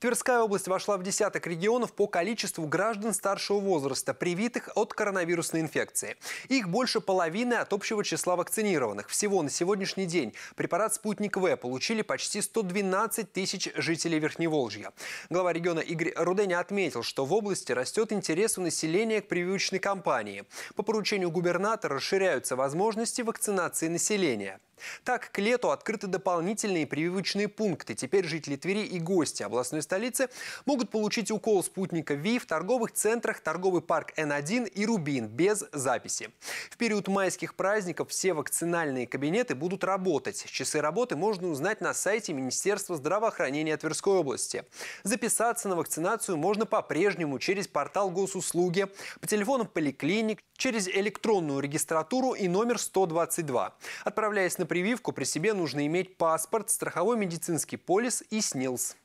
Тверская область вошла в десяток регионов по количеству граждан старшего возраста, привитых от коронавирусной инфекции. Их больше половины от общего числа вакцинированных. Всего на сегодняшний день препарат «Спутник В» получили почти 112 тысяч жителей Верхневолжья. Глава региона Игорь Руденя отметил, что в области растет интерес у населения к прививочной кампании. По поручению губернатора расширяются возможности вакцинации населения. Так, к лету открыты дополнительные прививочные пункты. Теперь жители Твери и гости областной столицы могут получить укол спутника ВИ в торговых центрах торговый парк Н1 и Рубин без записи. В период майских праздников все вакцинальные кабинеты будут работать. Часы работы можно узнать на сайте Министерства здравоохранения Тверской области. Записаться на вакцинацию можно по-прежнему через портал госуслуги, по телефону поликлиник через электронную регистратуру и номер 122. Отправляясь на прививку, при себе нужно иметь паспорт, страховой медицинский полис и СНИЛС.